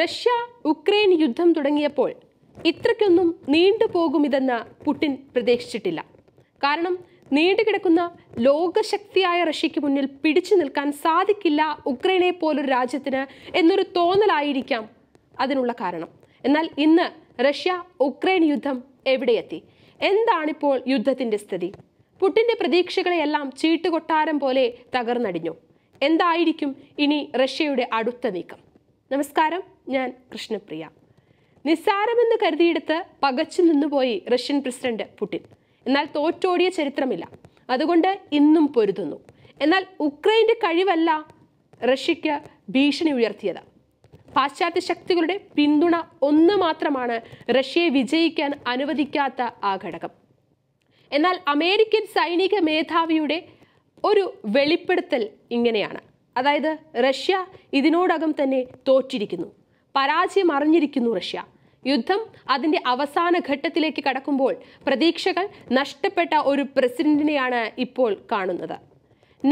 Russia Ukraine യുദ്ധം തുടങ്ങിയപ്പോൾ ഇത്രയ്ക്കൊന്നും നീണ്ടുപോകുമിതെന്ന Putin പ്രതീക്ഷിച്ചിട്ടില്ല കാരണം നീണ്ടുകിടക്കുന്ന ലോകശക്തിയായ റഷ്യയ്ക്ക് മുന്നിൽ പിടിച്ചു നിൽക്കാൻ സാധിക്കില്ല ഉക്രൈനെ പോലൊരു രാജ്യത്തിന് എന്നൊരു തോന്നലായിരിക്കാം അതിനുള്ള കാരണം എന്നാൽ ഇന്ന് റഷ്യ ഉക്രൈൻ യുദ്ധം എവിടെയെത്തി എന്താണിപ്പോൾ യുദ്ധത്തിൻ്റെ സ്ഥിതി പുട്ടിൻ്റെ പ്രതീക്ഷകളെയെല്ലാം ചീട്ടുകൊട്ടാരം പോലെ തകർന്നടിഞ്ഞു എന്തായിരിക്കും ഇനി റഷ്യയുടെ അടുത്ത നീക്കം നമസ്കാരം ഞാൻ കൃഷ്ണപ്രിയ നിസ്സാരമെന്ന് കരുതിയെടുത്ത് പകച്ചു നിന്നുപോയി റഷ്യൻ പ്രസിഡന്റ് പുടിൻ എന്നാൽ തോറ്റോടിയ ചരിത്രമില്ല അതുകൊണ്ട് ഇന്നും പൊരുതുന്നു എന്നാൽ ഉക്രൈൻ്റെ കഴിവല്ല റഷ്യയ്ക്ക് ഭീഷണി ഉയർത്തിയത് പാശ്ചാത്യ ശക്തികളുടെ പിന്തുണ ഒന്ന് മാത്രമാണ് റഷ്യയെ വിജയിക്കാൻ അനുവദിക്കാത്ത ആ ഘടകം എന്നാൽ അമേരിക്കൻ സൈനിക മേധാവിയുടെ ഒരു വെളിപ്പെടുത്തൽ ഇങ്ങനെയാണ് അതായത് റഷ്യ ഇതിനോടകം തന്നെ തോറ്റിരിക്കുന്നു പരാജയം അറിഞ്ഞിരിക്കുന്നു റഷ്യ യുദ്ധം അതിന്റെ അവസാന ഘട്ടത്തിലേക്ക് കടക്കുമ്പോൾ പ്രതീക്ഷകൾ നഷ്ടപ്പെട്ട ഒരു പ്രസിഡന്റിനെയാണ് ഇപ്പോൾ കാണുന്നത്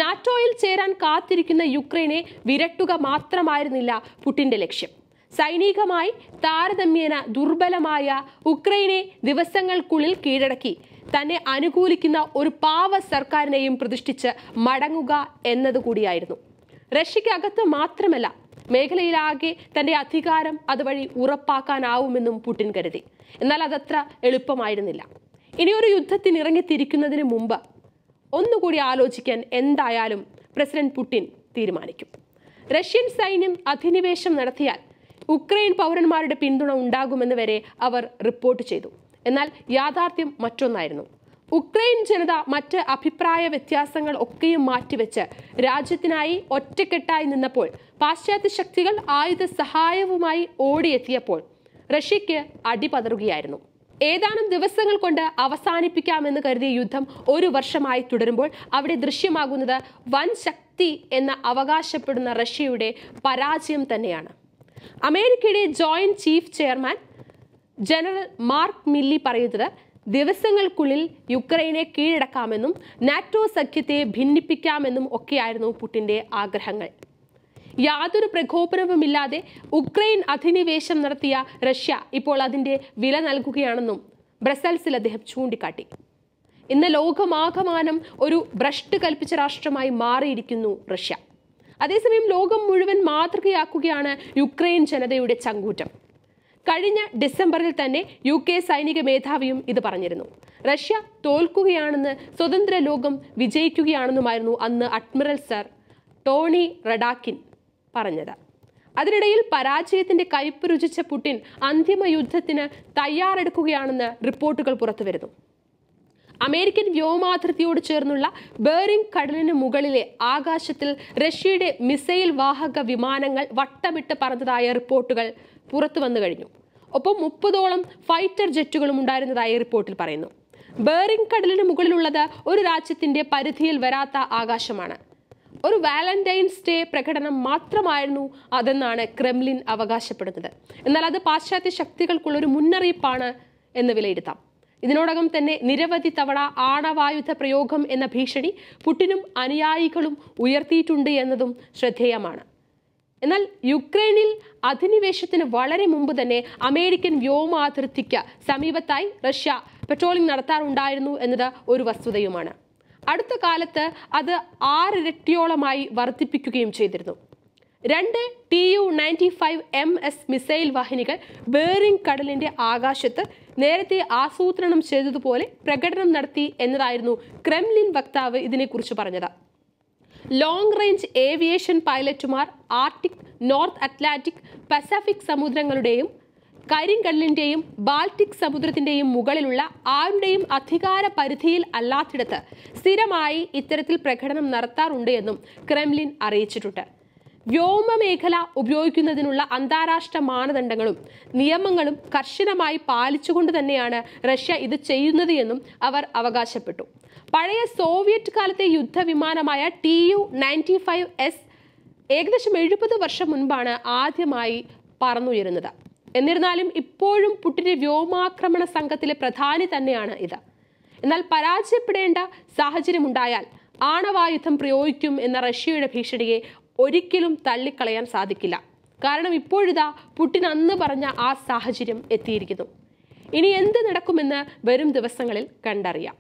നാറ്റോയിൽ ചേരാൻ കാത്തിരിക്കുന്ന യുക്രൈനെ വിരട്ടുക മാത്രമായിരുന്നില്ല പുടിന്റെ ലക്ഷ്യം സൈനികമായി താരതമ്യേന ദുർബലമായ ഉക്രൈനെ ദിവസങ്ങൾക്കുള്ളിൽ കീഴടക്കി തന്നെ അനുകൂലിക്കുന്ന ഒരു പാവ സർക്കാരിനെയും പ്രതിഷ്ഠിച്ച് മടങ്ങുക എന്നതുകൂടിയായിരുന്നു റഷ്യക്കകത്ത് മാത്രമല്ല മേഖലയിലാകെ തന്റെ അധികാരം അതുവഴി ഉറപ്പാക്കാനാവുമെന്നും പുടിൻ കരുതി എന്നാൽ അതത്ര എളുപ്പമായിരുന്നില്ല ഇനി ഒരു യുദ്ധത്തിന് ഇറങ്ങിത്തിരിക്കുന്നതിന് മുമ്പ് ഒന്നുകൂടി ആലോചിക്കാൻ എന്തായാലും പ്രസിഡന്റ് പുടിൻ തീരുമാനിക്കും റഷ്യൻ സൈന്യം അധിനിവേശം നടത്തിയാൽ ഉക്രൈൻ പൗരന്മാരുടെ പിന്തുണ ഉണ്ടാകുമെന്ന് വരെ അവർ റിപ്പോർട്ട് ചെയ്തു എന്നാൽ യാഥാർത്ഥ്യം മറ്റൊന്നായിരുന്നു ഉക്രൈൻ ജനത മറ്റ് അഭിപ്രായ വ്യത്യാസങ്ങൾ ഒക്കെയും മാറ്റിവെച്ച് രാജ്യത്തിനായി ഒറ്റക്കെട്ടായി നിന്നപ്പോൾ പാശ്ചാത്യ ശക്തികൾ ആയുധ സഹായവുമായി ഓടിയെത്തിയപ്പോൾ റഷ്യയ്ക്ക് അടിപതറുകയായിരുന്നു ഏതാനും ദിവസങ്ങൾ കൊണ്ട് അവസാനിപ്പിക്കാമെന്ന് കരുതിയ യുദ്ധം ഒരു വർഷമായി തുടരുമ്പോൾ അവിടെ ദൃശ്യമാകുന്നത് വൻ ശക്തി എന്ന് അവകാശപ്പെടുന്ന റഷ്യയുടെ പരാജയം തന്നെയാണ് അമേരിക്കയുടെ joint chief chairman general Mark Milley പറയുന്നത് ദിവസങ്ങൾക്കുള്ളിൽ യുക്രൈനെ കീഴടക്കാമെന്നും നാറ്റോ സഖ്യത്തെ ഭിന്നിപ്പിക്കാമെന്നും ഒക്കെയായിരുന്നു പുടിൻ്റെ ആഗ്രഹങ്ങൾ യാതൊരു പ്രകോപനവുമില്ലാതെ ഉക്രൈൻ അധിനിവേശം നടത്തിയ റഷ്യ ഇപ്പോൾ അതിൻ്റെ വില നൽകുകയാണെന്നും ബ്രസൽസിൽ അദ്ദേഹം ചൂണ്ടിക്കാട്ടി ഇന്ന് ലോകമാകമാനം ഒരു ഭ്രഷ്ട് കൽപ്പിച്ച രാഷ്ട്രമായി മാറിയിരിക്കുന്നു റഷ്യ അതേസമയം ലോകം മുഴുവൻ മാതൃകയാക്കുകയാണ് യുക്രൈൻ ജനതയുടെ ചങ്കൂറ്റം കഴിഞ്ഞ ഡിസംബറിൽ തന്നെ യു കെ സൈനിക മേധാവിയും ഇത് പറഞ്ഞിരുന്നു റഷ്യ തോൽക്കുകയാണെന്ന് സ്വതന്ത്ര ലോകം വിജയിക്കുകയാണെന്നുമായിരുന്നു അന്ന് അഡ്മിറൽ സർ ടോണി റഡാക്കിൻ പറഞ്ഞത് അതിനിടയിൽ പരാജയത്തിന്റെ കയ്പ് രുചിച്ച പുടിൻ അന്തിമ യുദ്ധത്തിന് തയ്യാറെടുക്കുകയാണെന്ന് റിപ്പോർട്ടുകൾ പുറത്തുവരുന്നു അമേരിക്കൻ വ്യോമാതിർത്തിയോട് ചേർന്നുള്ള ബേറിംഗ് കടലിന് മുകളിലെ ആകാശത്തിൽ റഷ്യയുടെ മിസൈൽ വാഹക വിമാനങ്ങൾ വട്ടമിട്ട് പറഞ്ഞതായ റിപ്പോർട്ടുകൾ പുറത്തു വന്നു കഴിഞ്ഞു ഒപ്പം മുപ്പതോളം ഫൈറ്റർ ജെറ്റുകളും ഉണ്ടായിരുന്നതായി റിപ്പോർട്ടിൽ പറയുന്നു ബേറിംഗ് കടലിന് മുകളിലുള്ളത് ഒരു രാജ്യത്തിന്റെ പരിധിയിൽ വരാത്ത ആകാശമാണ് ഒരു വാലന്റൈൻസ് ഡേ പ്രകടനം മാത്രമായിരുന്നു അതെന്നാണ് ക്രെംലിൻ അവകാശപ്പെടുന്നത് എന്നാൽ അത് പാശ്ചാത്യ ശക്തികൾക്കുള്ള ഒരു മുന്നറിയിപ്പാണ് എന്ന് വിലയിരുത്താം ഇതിനോടകം തന്നെ നിരവധി തവണ ആണവായുധ പ്രയോഗം എന്ന ഭീഷണി പുട്ടിനും അനുയായികളും ഉയർത്തിയിട്ടുണ്ട് എന്നതും ശ്രദ്ധേയമാണ് എന്നാൽ യുക്രൈനിൽ അധിനിവേശത്തിന് വളരെ മുമ്പ് തന്നെ അമേരിക്കൻ വ്യോമാതിർത്തിക്ക് സമീപത്തായി റഷ്യ പെട്രോളിംഗ് നടത്താറുണ്ടായിരുന്നു എന്നത് ഒരു വസ്തുതയുമാണ് അടുത്ത കാലത്ത് അത് ആറിരട്ടിയോളമായി വർദ്ധിപ്പിക്കുകയും ചെയ്തിരുന്നു രണ്ട് T U ninety five M S missile വാഹിനികൾ ബേറിംഗ് കടലിന്റെ ആകാശത്ത് നേരത്തെ ആസൂത്രണം ചെയ്തതുപോലെ പ്രകടനം നടത്തി എന്നതായിരുന്നു ക്രെംലിൻ വക്താവ് ഇതിനെക്കുറിച്ച് പറഞ്ഞത് ലോങ് റേഞ്ച് ഏവിയേഷൻ പൈലറ്റുമാർ ആർട്ടിക് നോർത്ത് അറ്റ്ലാന്റിക് പസഫിക് സമുദ്രങ്ങളുടെയും കരിങ്കള്ളിൻ്റെയും ബാൾട്ടിക് സമുദ്രത്തിൻ്റെയും മുകളിലുള്ള ആരുടെയും അധികാര പരിധിയിൽ അല്ലാത്തിടത്ത് സ്ഥിരമായി ഇത്തരത്തിൽ പ്രകടനം നടത്താറുണ്ട് എന്നും ക്രെംലിൻ അറിയിച്ചിട്ടുണ്ട് വ്യോമ മേഖല ഉപയോഗിക്കുന്നതിനുള്ള അന്താരാഷ്ട്ര മാനദണ്ഡങ്ങളും നിയമങ്ങളും കർശനമായി പാലിച്ചുകൊണ്ട് തന്നെയാണ് റഷ്യ ഇത് ചെയ്യുന്നത് എന്നും അവർ അവകാശപ്പെട്ടു പഴയ സോവിയറ്റ് കാലത്തെ യുദ്ധവിമാനമായ T U ninety five S ഏകദേശം എഴുപത് വർഷം മുൻപാണ് ആദ്യമായി പറന്നുയരുന്നത് എന്നിരുന്നാലും ഇപ്പോഴും പുട്ടിൻ്റെ വ്യോമാക്രമണ സംഘത്തിലെ പ്രധാനി തന്നെയാണ് ഇത് എന്നാൽ പരാജയപ്പെടേണ്ട സാഹചര്യമുണ്ടായാൽ ആണവായുധം പ്രയോഗിക്കും എന്ന റഷ്യയുടെ ഭീഷണിയെ ഒരിക്കലും തള്ളിക്കളയാൻ സാധിക്കില്ല കാരണം ഇപ്പോഴിതാ പുട്ടിൻ അന്ന് പറഞ്ഞ ആ സാഹചര്യം എത്തിയിരിക്കുന്നു ഇനി എന്ത് നടക്കുമെന്ന് വരും ദിവസങ്ങളിൽ കണ്ടറിയാം